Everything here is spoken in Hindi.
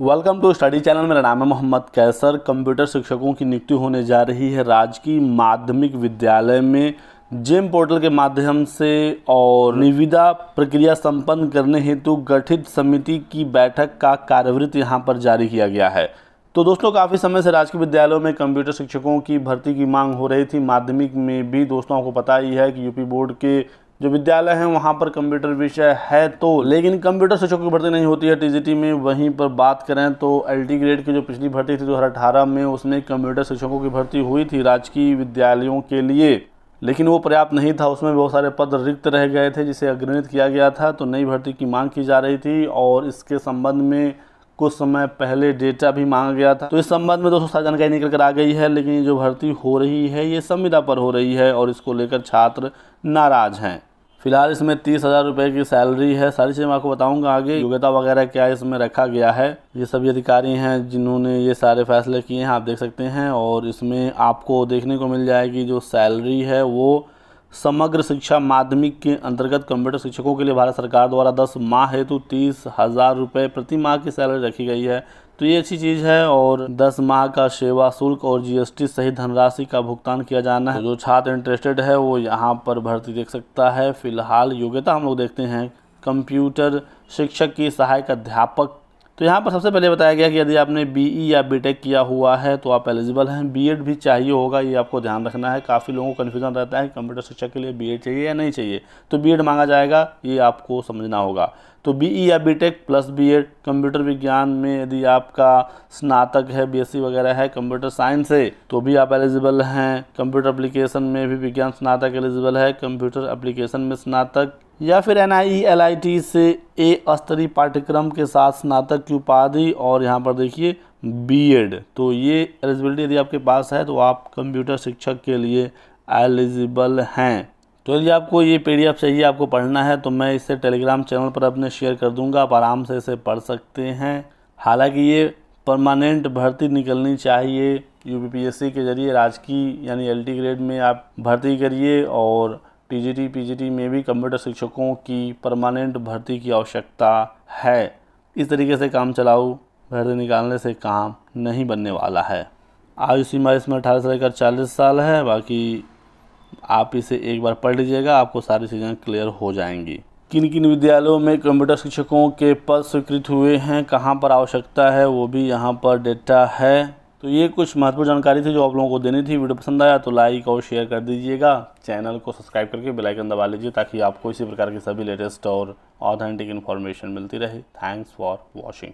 वेलकम टू स्टडी चैनल मेरा नाम है मोहम्मद कैसर कंप्यूटर शिक्षकों की नियुक्ति होने जा रही है राजकीय माध्यमिक विद्यालय में जेम पोर्टल के माध्यम से और निविदा प्रक्रिया संपन्न करने हेतु गठित समिति की बैठक का कार्यवृत्त यहां पर जारी किया गया है तो दोस्तों काफ़ी समय से राजकीय विद्यालयों में कंप्यूटर शिक्षकों की भर्ती की मांग हो रही थी माध्यमिक में भी दोस्तों आपको पता ही है कि यूपी बोर्ड के जो विद्यालय हैं वहाँ पर कंप्यूटर विषय है तो लेकिन कंप्यूटर शिक्षकों की भर्ती नहीं होती है टीजीटी में वहीं पर बात करें तो एलटी ग्रेड की जो पिछली भर्ती थी दो में उसमें कंप्यूटर शिक्षकों की भर्ती हुई थी राजकीय विद्यालयों के लिए लेकिन वो पर्याप्त नहीं था उसमें बहुत सारे पद रिक्त रह गए थे जिसे अग्रणित किया गया था तो नई भर्ती की मांग की जा रही थी और इसके संबंध में कुछ समय पहले डेटा भी मांगा गया था तो इस संबंध में दोस्तों सारी जानकारी निकल कर आ गई है लेकिन ये जो भर्ती हो रही है ये संविदा पर हो रही है और इसको लेकर छात्र नाराज हैं फिलहाल इसमें तीस हज़ार रुपए की सैलरी है सारी चीज मैं आपको बताऊंगा आगे योग्यता वगैरह क्या इसमें रखा गया है ये सभी अधिकारी हैं जिन्होंने ये सारे फैसले किए हैं आप देख सकते हैं और इसमें आपको देखने को मिल जाएगी जो सैलरी है वो समग्र शिक्षा माध्यमिक के अंतर्गत कंप्यूटर शिक्षकों के लिए भारत सरकार द्वारा 10 माह हेतु तीस हज़ार रुपये प्रति माह की सैलरी रखी गई है तो ये अच्छी चीज़ है और 10 माह का सेवा शुल्क और जीएसटी सहित धनराशि का भुगतान किया जाना है तो जो छात्र इंटरेस्टेड है वो यहाँ पर भर्ती देख सकता है फिलहाल योग्यता हम लोग देखते हैं कंप्यूटर शिक्षक की सहायक अध्यापक तो यहाँ पर सबसे पहले बताया गया कि यदि आपने ई e या टेक किया हुआ है तो आप एलिजिबल हैं एड भी चाहिए होगा ये आपको ध्यान रखना है काफ़ी लोगों को कन्फ्यूजन रहता है कि कंप्यूटर शिक्षा के लिए एड चाहिए या नहीं चाहिए तो एड मांगा जाएगा ये आपको समझना होगा तो ई e या टेक प्लस एड कंप्यूटर विज्ञान में यदि आपका स्नातक है सी वगैरह है कंप्यूटर साइंस है तो भी आप एलिजिबल हैं कंप्यूटर अप्लीकेशन में भी विज्ञान स्नातक एलिजिबल है कंप्यूटर अप्लीकेशन में स्नातक या फिर एन आई e से ए स्तरीय पाठ्यक्रम के साथ स्नातक की उपाधि और यहाँ पर देखिए बीएड e तो ये एलिजिबिलिटी यदि आपके पास है तो आप कंप्यूटर शिक्षक के लिए एलिजिबल हैं तो यदि आपको ये एफ चाहिए आपको पढ़ना है तो मैं इसे टेलीग्राम चैनल पर अपने शेयर कर दूंगा आप आराम से इसे पढ़ सकते हैं हालांकि ये परमानेंट भर्ती निकलनी चाहिए सी के जरिए राजकीय यानी टी ग्रेड में आप भर्ती करिए और टीजीटी पीजीटी में भी कंप्यूटर शिक्षकों की परमानेंट भर्ती की आवश्यकता है इस तरीके से काम चलाऊ भर्ती निकालने से काम नहीं बनने वाला है आयु सीमा इसमें अठारह से लेकर चालीस साल है बाकी आप इसे एक बार पढ़ लीजिएगा आपको सारी चीज़ें क्लियर हो जाएंगी किन किन विद्यालयों में कंप्यूटर शिक्षकों के पद स्वीकृत हुए हैं कहाँ पर आवश्यकता है वो भी यहाँ पर डेटा है तो ये कुछ महत्वपूर्ण जानकारी थी जो आप लोगों को देनी थी वीडियो पसंद आया तो लाइक और शेयर कर दीजिएगा चैनल को सब्सक्राइब करके बेल आइकन दबा लीजिए ताकि आपको इसी प्रकार की सभी लेटेस्ट और ऑथेंटिक इन्फॉर्मेशन मिलती रहे थैंक्स फॉर वॉचिंग